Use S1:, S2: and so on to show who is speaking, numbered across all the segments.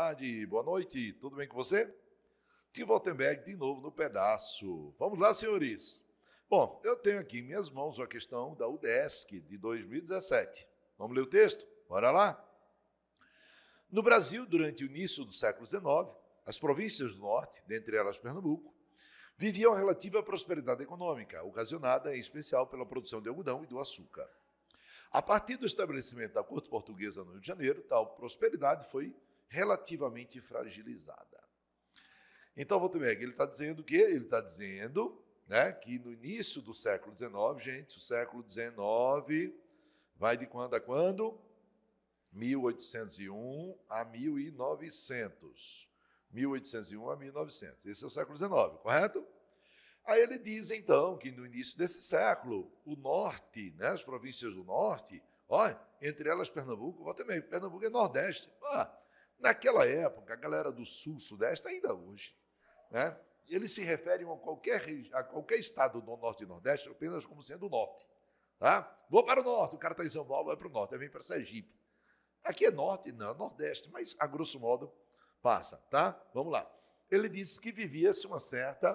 S1: tarde, boa noite, tudo bem com você? Tim Waltenberg de novo no pedaço. Vamos lá, senhores. Bom, eu tenho aqui em minhas mãos a questão da UDESC de 2017. Vamos ler o texto? Bora lá. No Brasil, durante o início do século XIX, as províncias do norte, dentre elas Pernambuco, viviam relativa prosperidade econômica, ocasionada em especial pela produção de algodão e do açúcar. A partir do estabelecimento da corte portuguesa no Rio de Janeiro, tal prosperidade foi relativamente fragilizada. Então, Voltenberg, ele está dizendo o quê? Ele está dizendo né, que no início do século XIX, gente, o século XIX vai de quando a quando? 1801 a 1900. 1801 a 1900. Esse é o século XIX, correto? Aí ele diz então que no início desse século, o norte, né, as províncias do norte, olha, entre elas Pernambuco, volta meio, Pernambuco é nordeste. Ah, Naquela época, a galera do Sul, Sudeste, ainda hoje, né? eles se referem a qualquer, a qualquer estado do Norte e Nordeste apenas como sendo o Norte. Tá? Vou para o Norte, o cara está em São Paulo, vai para o Norte, vem para Sergipe. Aqui é Norte, não, é Nordeste, mas a grosso modo passa, tá? Vamos lá. Ele disse que vivia-se uma certa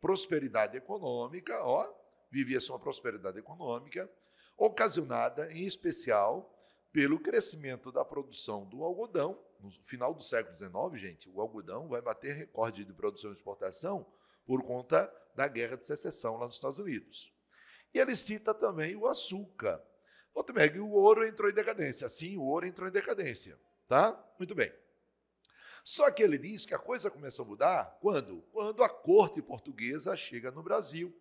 S1: prosperidade econômica, ó, vivia-se uma prosperidade econômica, ocasionada, em especial, pelo crescimento da produção do algodão. No final do século XIX, gente, o algodão vai bater recorde de produção e exportação por conta da guerra de secessão lá nos Estados Unidos. E ele cita também o açúcar. Otemeg, o ouro entrou em decadência. Sim, o ouro entrou em decadência. Tá? Muito bem. Só que ele diz que a coisa começa a mudar quando? Quando a corte portuguesa chega no Brasil.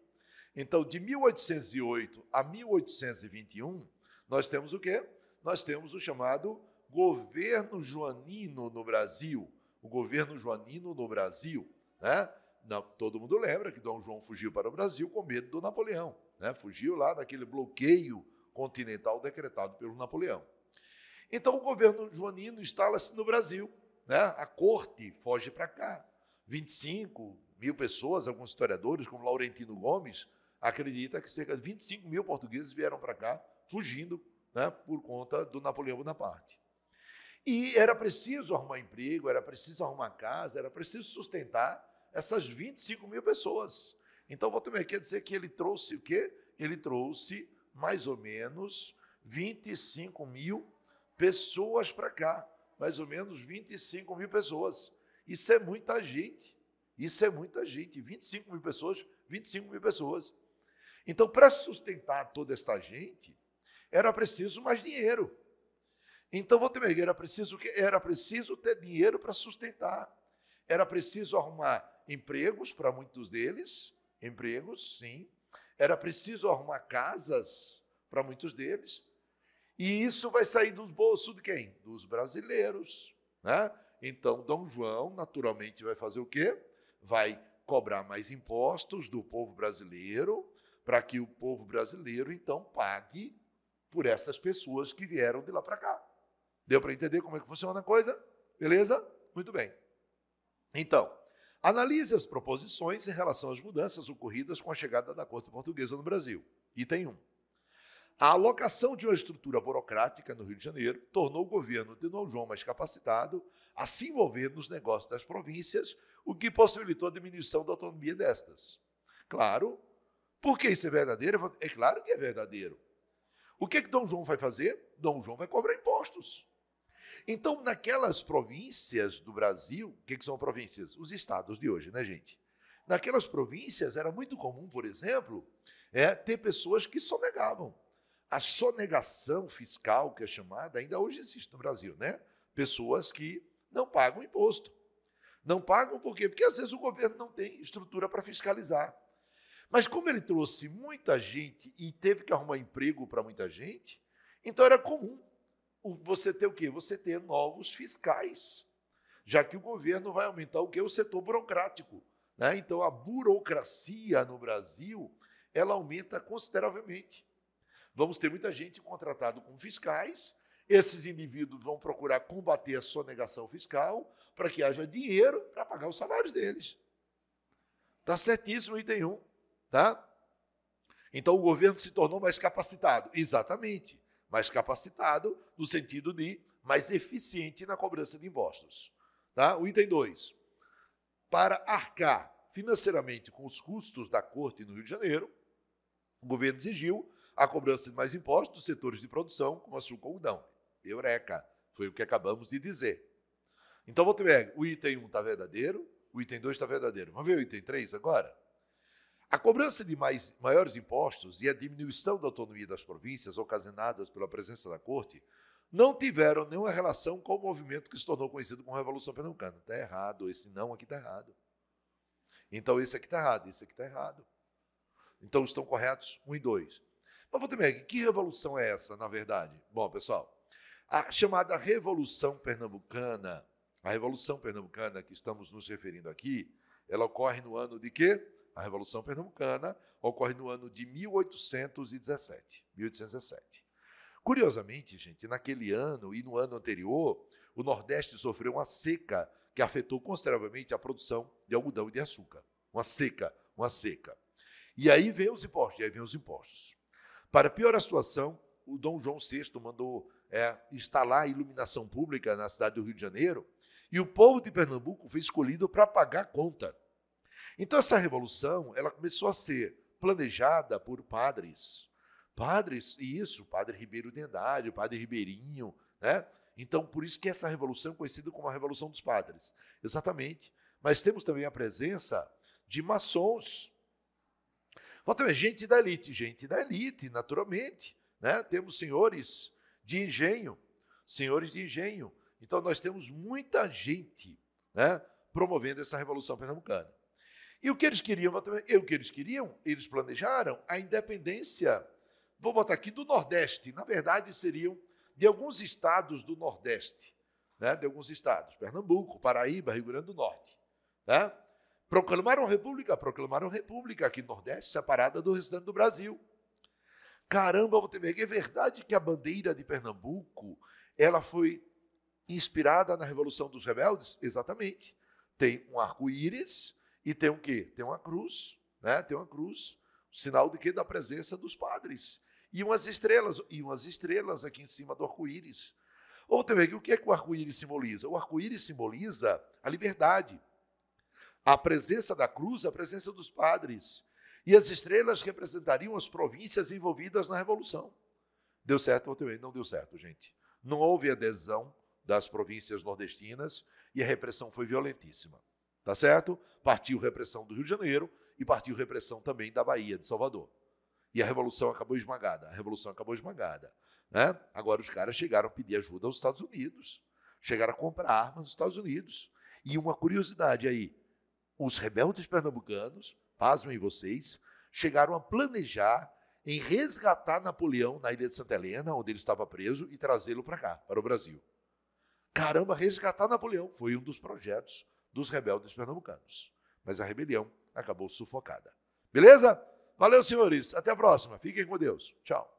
S1: Então, de 1808 a 1821, nós temos o quê? nós temos o chamado governo joanino no Brasil. O governo joanino no Brasil, né? Não, todo mundo lembra que Dom João fugiu para o Brasil com medo do Napoleão, né? Fugiu lá daquele bloqueio continental decretado pelo Napoleão. Então o governo joanino instala-se no Brasil, né? A corte foge para cá. 25 mil pessoas, alguns historiadores, como Laurentino Gomes, acredita que cerca de 25 mil portugueses vieram para cá fugindo né, por conta do Napoleão Bonaparte. E era preciso arrumar emprego, era preciso arrumar casa, era preciso sustentar essas 25 mil pessoas. Então, vou também a dizer que ele trouxe o quê? Ele trouxe mais ou menos 25 mil pessoas para cá. Mais ou menos 25 mil pessoas. Isso é muita gente. Isso é muita gente. 25 mil pessoas, 25 mil pessoas. Então, para sustentar toda esta gente, era preciso mais dinheiro. Então, vou Walter era preciso o quê? Era preciso ter dinheiro para sustentar. Era preciso arrumar empregos para muitos deles, empregos, sim. Era preciso arrumar casas para muitos deles. E isso vai sair dos bolsos de quem? Dos brasileiros, né? Então, Dom João, naturalmente, vai fazer o quê? Vai cobrar mais impostos do povo brasileiro, para que o povo brasileiro, então, pague por essas pessoas que vieram de lá para cá. Deu para entender como é que funciona a coisa? Beleza? Muito bem. Então, analise as proposições em relação às mudanças ocorridas com a chegada da Corte Portuguesa no Brasil. Item 1. A alocação de uma estrutura burocrática no Rio de Janeiro tornou o governo de Dom João mais capacitado a se envolver nos negócios das províncias, o que possibilitou a diminuição da autonomia destas. Claro, porque isso é verdadeiro? É claro que é verdadeiro. O que, é que Dom João vai fazer? Dom João vai cobrar impostos. Então, naquelas províncias do Brasil, o que, é que são províncias? Os estados de hoje, né, gente? Naquelas províncias era muito comum, por exemplo, é, ter pessoas que sonegavam. A sonegação fiscal, que é chamada, ainda hoje existe no Brasil, né? Pessoas que não pagam imposto. Não pagam por quê? Porque às vezes o governo não tem estrutura para fiscalizar. Mas como ele trouxe muita gente e teve que arrumar emprego para muita gente, então era comum você ter o quê? Você ter novos fiscais, já que o governo vai aumentar o quê? O setor burocrático. Né? Então a burocracia no Brasil ela aumenta consideravelmente. Vamos ter muita gente contratada com fiscais. Esses indivíduos vão procurar combater a sonegação fiscal para que haja dinheiro para pagar os salários deles. Está certíssimo, item 1 tá? Então o governo se tornou mais capacitado. Exatamente, mais capacitado no sentido de mais eficiente na cobrança de impostos. Tá? O item 2. Para arcar financeiramente com os custos da corte no Rio de Janeiro, o governo exigiu a cobrança de mais impostos dos setores de produção, como açúcar ou algodão. Eureka! Foi o que acabamos de dizer. Então, vou ver, o item 1 um está verdadeiro, o item 2 está verdadeiro. Vamos ver o item 3 agora? A cobrança de mais, maiores impostos e a diminuição da autonomia das províncias ocasionadas pela presença da corte não tiveram nenhuma relação com o movimento que se tornou conhecido como Revolução Pernambucana. Está errado, esse não aqui está errado. Então esse aqui está errado, esse aqui está errado. Então estão corretos um e dois. Mas, Valtemeg, que revolução é essa, na verdade? Bom, pessoal, a chamada Revolução Pernambucana, a Revolução Pernambucana que estamos nos referindo aqui, ela ocorre no ano de quê? A Revolução Pernambucana ocorre no ano de 1817. 1817. Curiosamente, gente, naquele ano e no ano anterior, o Nordeste sofreu uma seca que afetou consideravelmente a produção de algodão e de açúcar. Uma seca, uma seca. E aí vem os impostos, e aí vem os impostos. Para piorar a situação, o Dom João VI mandou é, instalar a iluminação pública na cidade do Rio de Janeiro, e o povo de Pernambuco foi escolhido para pagar a conta. Então essa revolução, ela começou a ser planejada por padres. Padres, isso, padre Ribeiro Dendário, padre Ribeirinho, né? Então, por isso que essa revolução é conhecida como a Revolução dos Padres. Exatamente. Mas temos também a presença de maçons. Volta gente da elite, gente da elite, naturalmente. Né? Temos senhores de engenho, senhores de engenho. Então, nós temos muita gente né, promovendo essa Revolução Pernambucana. E o que eles queriam? E o que eles queriam? Eles planejaram a independência, vou botar aqui, do Nordeste. Na verdade, seriam de alguns estados do Nordeste, né? de alguns estados, Pernambuco, Paraíba, Rio Grande do Norte. Né? Proclamaram república, proclamaram república aqui no Nordeste, separada do restante do Brasil. Caramba, é verdade que a bandeira de Pernambuco ela foi inspirada na Revolução dos Rebeldes? Exatamente. Tem um arco-íris e tem o quê? Tem uma cruz, né? Tem uma cruz, sinal de quê? Da presença dos padres. E umas estrelas, e umas estrelas aqui em cima do arco-íris. Outra vez, o que é que o arco-íris simboliza? O arco-íris simboliza a liberdade. A presença da cruz, a presença dos padres. E as estrelas representariam as províncias envolvidas na revolução. Deu certo ou não deu certo, gente? Não houve adesão das províncias nordestinas e a repressão foi violentíssima tá certo? Partiu repressão do Rio de Janeiro e partiu repressão também da Bahia, de Salvador. E a revolução acabou esmagada. A revolução acabou esmagada. Né? Agora os caras chegaram a pedir ajuda aos Estados Unidos, chegaram a comprar armas dos Estados Unidos. E uma curiosidade aí: os rebeldes pernambucanos, pasmem vocês, chegaram a planejar em resgatar Napoleão na ilha de Santa Helena, onde ele estava preso, e trazê-lo para cá, para o Brasil. Caramba, resgatar Napoleão foi um dos projetos dos rebeldes pernambucanos. Mas a rebelião acabou sufocada. Beleza? Valeu, senhores. Até a próxima. Fiquem com Deus. Tchau.